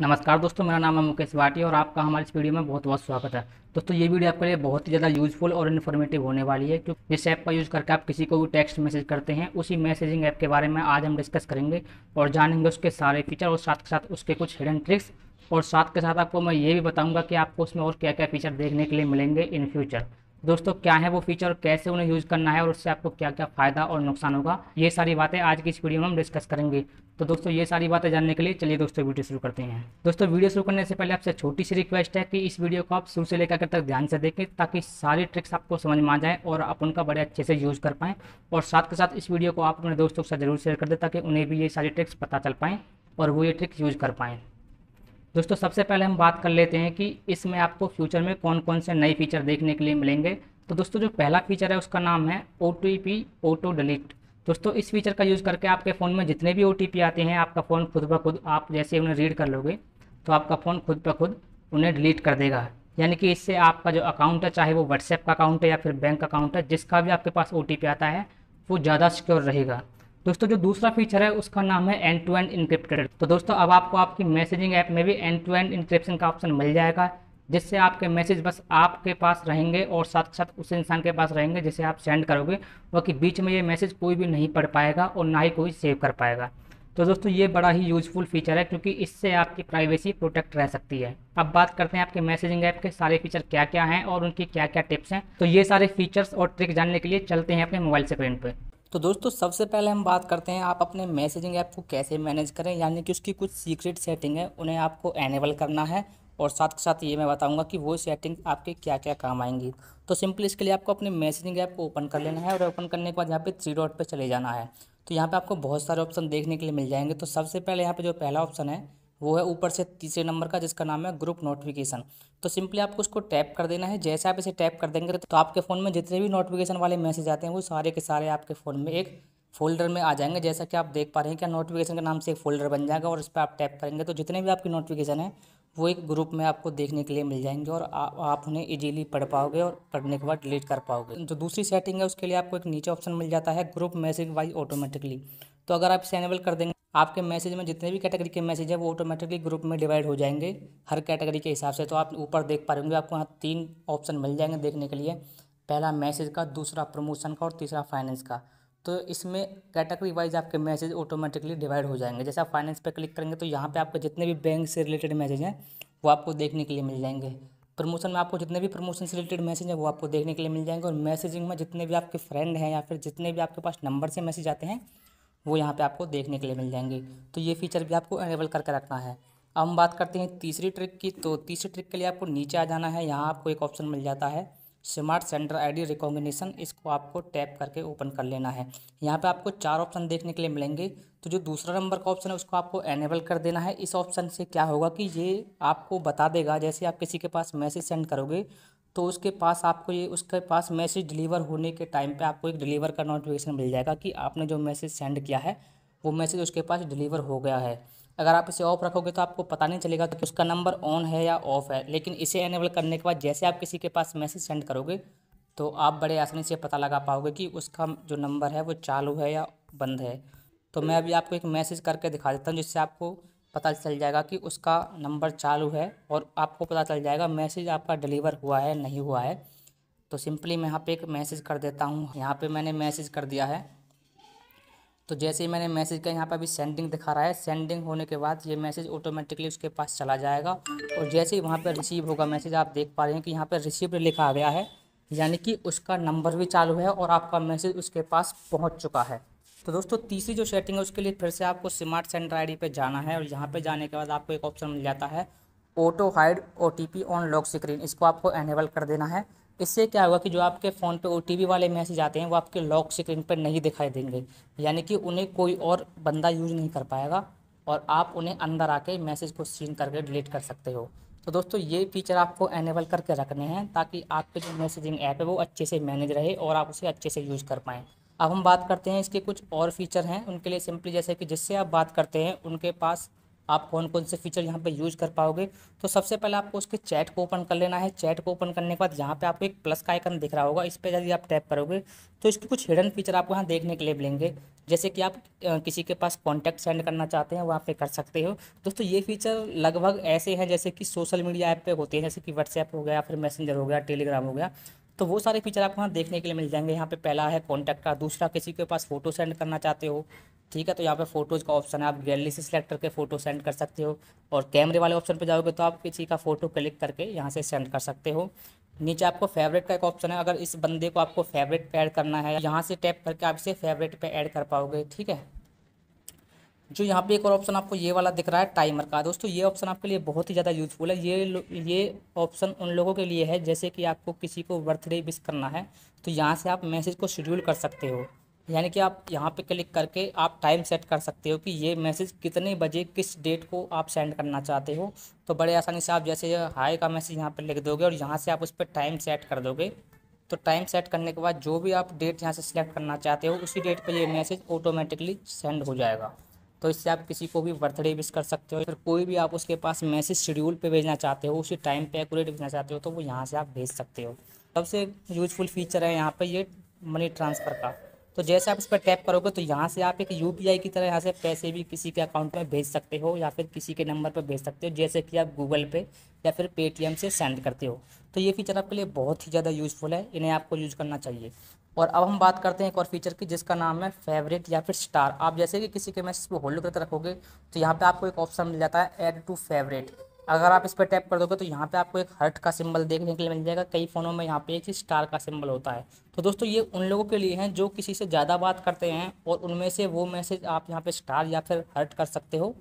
नमस्कार दोस्तों मेरा नाम है मुकेश भाटी और आपका हमारे इस वीडियो में बहुत बहुत स्वागत है दोस्तों ये वीडियो आपके लिए बहुत ही ज़्यादा यूजफुल और इन्फॉर्मेटिव होने वाली है क्योंकि जिस ऐप का यूज़ करके आप किसी को भी टेक्स्ट मैसेज करते हैं उसी मैसेजिंग ऐप के बारे में आज हम डिस्कस करेंगे और जानेंगे उसके सारे फीचर और साथ के साथ उसके कुछ हिडन ट्रिक्स और साथ के साथ आपको मैं ये भी बताऊँगा कि आपको उसमें और क्या क्या फीचर देखने के लिए मिलेंगे इन फ्यूचर दोस्तों क्या है वो फीचर कैसे उन्हें यूज़ करना है और उससे आपको क्या क्या फ़ायदा और नुकसान होगा ये सारी बातें आज की इस वीडियो में हम डिस्कस करेंगे तो दोस्तों ये सारी बातें जानने के लिए चलिए दोस्तों वीडियो शुरू करते हैं दोस्तों वीडियो शुरू करने से पहले आपसे छोटी सी रिक्वेस्ट है कि इस वीडियो को आप शुरू से लेकर तक ध्यान से देखें ताकि सारी ट्रिक्स आपको समझ में आ जाए और आप उनका बड़े अच्छे से यूज़ कर पाएँ और साथ के साथ इस वीडियो को आप अपने दोस्तों के साथ जरूर शेयर कर दें ताकि उन्हें भी ये सारी ट्रिक्स पता चल पाएँ और वो ये ट्रिक्स यूज़ कर पाएँ दोस्तों सबसे पहले हम बात कर लेते हैं कि इसमें आपको फ्यूचर में कौन कौन से नए फीचर देखने के लिए मिलेंगे तो दोस्तों जो पहला फीचर है उसका नाम है ओ ऑटो डिलीट दोस्तों इस फीचर का यूज़ करके आपके फ़ोन में जितने भी ओ आते हैं आपका फ़ोन खुद ब खुद आप जैसे उन्हें रीड कर लोगे तो आपका फ़ोन खुद ब खुद उन्हें डिलीट कर देगा यानी कि इससे आपका जो अकाउंट है चाहे वो व्हाट्सएप का अकाउंट है या फिर बैंक अकाउंट है जिसका भी आपके पास ओ आता है वो ज़्यादा सिक्योर रहेगा दोस्तों जो दूसरा फीचर है उसका नाम है एंड टू एंड इंक्रिप्टेड तो दोस्तों अब आपको आपकी मैसेजिंग ऐप में भी एंड टू एंड इंक्रिप्शन का ऑप्शन मिल जाएगा जिससे आपके मैसेज बस आपके पास रहेंगे और साथ साथ उस इंसान के पास रहेंगे जिसे आप सेंड करोगे कि बीच में ये मैसेज कोई भी नहीं पढ़ पाएगा और ना ही कोई सेव कर पाएगा तो दोस्तों ये बड़ा ही यूजफुल फीचर है क्योंकि इससे आपकी प्राइवेसी प्रोटेक्ट रह सकती है अब बात करते हैं आपके मैसेजिंग ऐप के सारे फीचर क्या क्या हैं और उनकी क्या क्या टिप्स हैं तो ये सारे फीचर्स और ट्रिक जानने के लिए चलते हैं अपने मोबाइल स्क्रीन पर तो दोस्तों सबसे पहले हम बात करते हैं आप अपने मैसेजिंग ऐप को कैसे मैनेज करें यानी कि उसकी कुछ सीक्रेट सेटिंग है उन्हें आपको एनेबल करना है और साथ के साथ ये मैं बताऊंगा कि वो सेटिंग आपके क्या क्या काम आएंगी तो सिंपली इसके लिए आपको अपने मैसेजिंग ऐप को ओपन कर लेना है और ओपन करने के बाद यहाँ पे थ्री डॉट पे चले जाना है तो यहाँ पे आपको बहुत सारे ऑप्शन देखने के लिए मिल जाएंगे तो सबसे पहले यहाँ पे जो पहला ऑप्शन है वो है ऊपर से तीसरे नंबर का जिसका नाम है ग्रुप नोटिफिकेशन तो सिंपली आपको उसको टैप कर देना है जैसे आप इसे टैप कर देंगे तो आपके फ़ोन में जितने भी नोटिफिकेशन वाले मैसेज आते हैं वो सारे के सारे आपके फ़ोन में एक फोल्डर में आ जाएंगे जैसा कि आप देख पा रहे हैं कि नोटिफिकेशन के नाम से एक फोल्डर बन जाएगा और उस पर आप टैप करेंगे तो जितने भी आपकी नोटिफिकेशन है वो एक ग्रुप में आपको देखने के लिए मिल जाएंगे और आ, आप उन्हें इजीली पढ़ पाओगे और पढ़ने के बाद डिलीट कर पाओगे जो दूसरी सेटिंग है उसके लिए आपको एक नीचे ऑप्शन मिल जाता है ग्रुप मैसेज वाइज ऑटोमेटिकली तो अगर आप इसे एनेबल कर देंगे आपके मैसेज में जितने भी कैटेगरी के मैसेज है वो ऑटोमेटिकली ग्रुप में डिवाइड हो जाएंगे हर कैटेगरी के हिसाब से तो आप ऊपर देख पा रहे होंगे आपको यहाँ तीन ऑप्शन मिल जाएंगे देखने के लिए पहला मैसेज का दूसरा प्रमोशन का और तीसरा फाइनेंस का तो इसमें कैटेगरी वाइज आपके मैसेज ऑटोमेटिकली डिवाइड हो जाएंगे जैसे आप फाइनेंस पर क्लिक करेंगे तो यहाँ पर आपके जितने भी बैंक से रिलेटेड मैसेज हैं वो आपको देखने के लिए मिल जाएंगे प्रमोशन में आपको जितने भी प्रमोशन से रिलेटेड मैसेज हैं वो आपको देखने के लिए मिल जाएंगे और मैसेजिंग में जितने भी आपके फ्रेंड हैं या फिर जितने भी आपके पास नंबर से मैसेज आते हैं वो यहाँ पे आपको देखने के लिए मिल जाएंगे तो ये फीचर भी आपको एनेबल करके रखना है अब हम बात करते हैं तीसरी ट्रिक की तो तीसरी ट्रिक के लिए आपको नीचे आ जाना है यहाँ आपको एक ऑप्शन मिल जाता है स्मार्ट सेंटर आईडी रिकॉग्निशन इसको आपको टैप करके ओपन कर लेना है यहाँ पे आपको चार ऑप्शन देखने के लिए मिलेंगे तो जो दूसरा नंबर का ऑप्शन है उसको आपको एनेबल कर देना है इस ऑप्शन से क्या होगा कि ये आपको बता देगा जैसे आप किसी के पास मैसेज सेंड करोगे तो उसके पास आपको ये उसके पास मैसेज डिलीवर होने के टाइम पे आपको एक डिलीवर का नोटिफिकेशन मिल जाएगा कि आपने जो मैसेज सेंड किया है वो मैसेज उसके पास डिलीवर हो गया है अगर आप इसे ऑफ रखोगे तो आपको पता नहीं चलेगा कि उसका नंबर ऑन है या ऑफ़ है लेकिन इसे एनेबल करने के बाद जैसे आप किसी के पास मैसेज सेंड करोगे तो आप बड़े आसानी से पता लगा पाओगे कि उसका जो नंबर है वो चालू है या बंद है तो मैं अभी आपको एक मैसेज करके दिखा देता हूँ जिससे आपको पता चल जाएगा कि उसका नंबर चालू है और आपको पता चल जाएगा मैसेज आपका डिलीवर हुआ है नहीं हुआ है तो सिंपली मैं यहाँ पे एक मैसेज कर देता हूँ यहाँ पे मैंने मैसेज कर दिया है तो जैसे ही मैंने मैसेज का यहाँ पर अभी सेंडिंग दिखा रहा है सेंडिंग होने के बाद ये मैसेज ऑटोमेटिकली उसके पास चला जाएगा और जैसे ही वहाँ पर रिसीव होगा मैसेज आप देख पा रहे हैं कि यहाँ पर रिसीव लिखा गया है यानी कि उसका नंबर भी चालू है और आपका मैसेज उसके पास पहुँच चुका है तो दोस्तों तीसरी जो सेटिंग है उसके लिए फिर से आपको स्मार्ट सेंटर आई पे जाना है और यहाँ पर जाने के बाद आपको एक ऑप्शन मिल जाता है auto hide O on lock screen इसको आपको एनेबल कर देना है इससे क्या होगा कि जो आपके फ़ोन पे ओ वाले मैसेज आते हैं वो आपके लॉक स्क्रीन पर नहीं दिखाई देंगे यानी कि उन्हें कोई और बंदा यूज नहीं कर पाएगा और आप उन्हें अंदर आके मैसेज को सीन करके डिलीट कर सकते हो तो दोस्तों ये फीचर आपको एनेबल करके रखने हैं ताकि आपके जो मैसेजिंग ऐप है वो अच्छे से मैनेज रहे और आप उसे अच्छे से यूज़ कर पाएँ अब हम बात करते हैं इसके कुछ और फीचर हैं उनके लिए सिंपली जैसे कि जिससे आप बात करते हैं उनके पास आप कौन कौन से फीचर यहाँ पे यूज कर पाओगे तो सबसे पहले आपको उसके चैट को ओपन कर लेना है चैट को ओपन करने के बाद यहाँ पे आपको एक प्लस का आइकन दिख रहा होगा इस पर यदि आप टैप करोगे तो इसके कुछ हिडन फीचर आपको यहाँ देखने के लिए मिलेंगे जैसे कि आप किसी के पास कॉन्टैक्ट सेंड करना चाहते हैं वहाँ पर कर सकते हो दोस्तों ये फीचर लगभग ऐसे हैं जैसे कि सोशल मीडिया ऐप पर होते हैं जैसे कि व्हाट्सएप हो गया फिर मैसेंजर हो गया टेलीग्राम हो गया तो वो सारे फीचर आपको यहाँ देखने के लिए मिल जाएंगे यहाँ पे पहला है कॉन्टैक्ट का दूसरा किसी के पास फोटो सेंड करना चाहते हो ठीक है तो यहाँ पे फोटोज़ का ऑप्शन है आप गैलरी से सेलेक्ट करके फ़ोटो सेंड कर सकते हो और कैमरे वाले ऑप्शन पे जाओगे तो आप किसी का फ़ोटो क्लिक करके यहाँ से सेंड कर सकते हो नीचे आपको फेवरेट का एक ऑप्शन है अगर इस बंदे को आपको फेवरेट पे ऐड करना है यहाँ से टैप करके आप इसे फेवरेट पे ऐड कर पाओगे ठीक है जो यहाँ पे एक और ऑप्शन आपको ये वाला दिख रहा है टाइमर का दोस्तों ये ऑप्शन आपके लिए बहुत ही ज़्यादा यूज़फुल है ये ये ऑप्शन उन लोगों के लिए है जैसे कि आपको किसी को बर्थडे विश करना है तो यहाँ से आप मैसेज को शेड्यूल कर सकते हो यानी कि आप यहाँ पे क्लिक करके आप टाइम सेट कर सकते हो कि ये मैसेज कितने बजे किस डेट को आप सेंड करना चाहते हो तो बड़े आसानी से आप जैसे हाई का मैसेज यहाँ पर लिख दोगे और यहाँ से आप उस पर टाइम सेट कर दोगे तो टाइम सेट करने के बाद जो भी आप डेट यहाँ से सिलेक्ट करना चाहते हो उसी डेट पर ये मैसेज ऑटोमेटिकली सेंड हो जाएगा तो इससे आप किसी को भी बर्थडे विश कर सकते हो फिर कोई भी आप उसके पास मैसेज शेड्यूल पे भेजना चाहते हो उसी टाइम पे एकूरेट भेजना चाहते हो तो वो यहाँ से आप भेज सकते हो सबसे यूजफुल फीचर है यहाँ पर ये मनी ट्रांसफ़र का तो जैसे आप इस पर टैप करोगे तो यहाँ से आप एक यू की तरह यहाँ से पैसे भी किसी के अकाउंट में भेज सकते हो या फिर किसी के नंबर पर भेज सकते हो जैसे कि आप गूगल पे या फिर पेटीएम से सेंड करते हो तो ये फीचर आपके लिए बहुत ही ज़्यादा यूज़फुल है इन्हें आपको यूज़ करना चाहिए और अब हम बात करते हैं एक और फीचर की जिसका नाम है फेवरेट या फिर स्टार आप जैसे कि किसी के मैसेज को होल्ड करके रखोगे तो यहाँ पे आपको एक ऑप्शन मिल जाता है ऐड टू फेवरेट अगर आप इस पर टैप कर दोगे तो यहाँ पे आपको एक हर्ट का सिंबल देखने के लिए मिल जाएगा कई फ़ोनों में यहाँ पे एक स्टार का सिंबल होता है तो दोस्तों ये उन लोगों के लिए हैं जो किसी से ज़्यादा बात करते हैं और उनमें से वो मैसेज आप यहाँ पे स्टार या फिर हर्ट कर सकते हो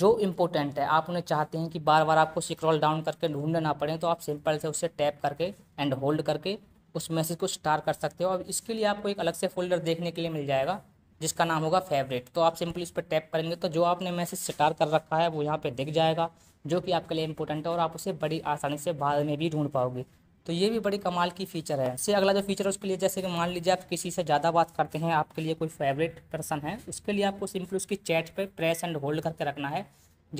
जो इम्पोर्टेंट है आप उन्हें चाहते हैं कि बार बार आपको सिक्रॉल डाउन करके ढूंढना पड़े तो आप सिंपल से उसे टैप करके एंड होल्ड करके उस मैसेज को स्टार कर सकते हो और इसके लिए आपको एक अलग से फोल्डर देखने के लिए मिल जाएगा जिसका नाम होगा फेवरेट तो आप सिंपली इस पर टैप करेंगे तो जो आपने मैसेज स्टार कर रखा है वो यहाँ पे दिख जाएगा जो कि आपके लिए इंपॉर्टेंट है और आप उसे बड़ी आसानी से बाद में भी ढूंढ पाओगे तो ये भी बड़ी कमाल की फ़ीचर है इससे अगला जो फीचर है उसके लिए जैसे कि मान लीजिए आप किसी से ज़्यादा बात करते हैं आपके लिए कोई फेवरेट पर्सन है उसके लिए आपको सिंपली उसकी चैट पे प्रेस एंड होल्ड करके रखना है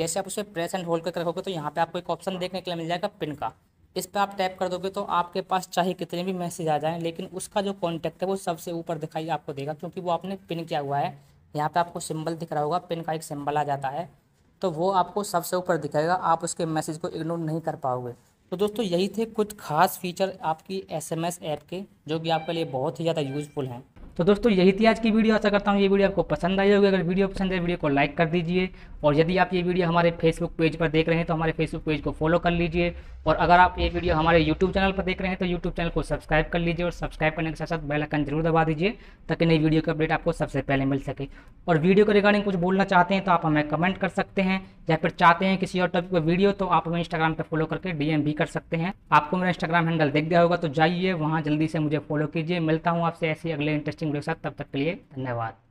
जैसे आप उसे प्रेस एंड होल्ड करके रखोगे तो यहाँ पर आपको एक ऑप्शन देखने के लिए मिल जाएगा पिन का इस पर आप टैप कर दोगे तो आपके पास चाहे कितने भी मैसेज आ जाएं लेकिन उसका जो कॉन्टैक्ट है वो सबसे ऊपर दिखाई आपको देगा क्योंकि वो आपने पिन किया हुआ है यहाँ पे आपको सिंबल दिख रहा होगा पिन का एक सिंबल आ जाता है तो वो आपको सबसे ऊपर दिखाएगा आप उसके मैसेज को इग्नोर नहीं कर पाओगे तो दोस्तों यही थे कुछ खास फीचर आपकी एस ऐप के जो कि आपके लिए बहुत ही ज़्यादा यूज़फुल हैं तो दोस्तों यही थी आज की वीडियो आशा करता हूँ ये वीडियो आपको पसंद आई होगी अगर वीडियो पसंद है वीडियो को लाइक कर दीजिए और यदि आप ये वीडियो हमारे फेसबुक पेज पर देख रहे हैं तो हमारे फेसबुक पेज को फॉलो कर लीजिए और अगर आप ये वीडियो हमारे यूट्यूब चैनल पर देख रहे हैं तो यूट्यूब चैनल को सब्सक्राइब कर लीजिए और सब्सक्राइब करने के साथ साथ बेलकन जरूर दबा दीजिए ताकि नई वीडियो की अपडेट आपको सबसे पहले मिल सके और वीडियो के रिगार्डिंग कुछ बोलना चाहते हैं तो आप हमें कमेंट कर सकते हैं या फिर चाहते हैं किसी और टॉपिक पर वीडियो तो आप हमें इंस्टाग्राम पर फॉलो करके डीएम भी कर सकते हैं आपको मेरा इंस्टाग्राम हैंडल देख दिया होगा तो जाइए वहाँ जल्दी से मुझे फॉलो कीजिए मिलता हूँ आपसे ऐसी अगले इंटरेस्टिंग वीडियो के साथ तब तक के लिए धन्यवाद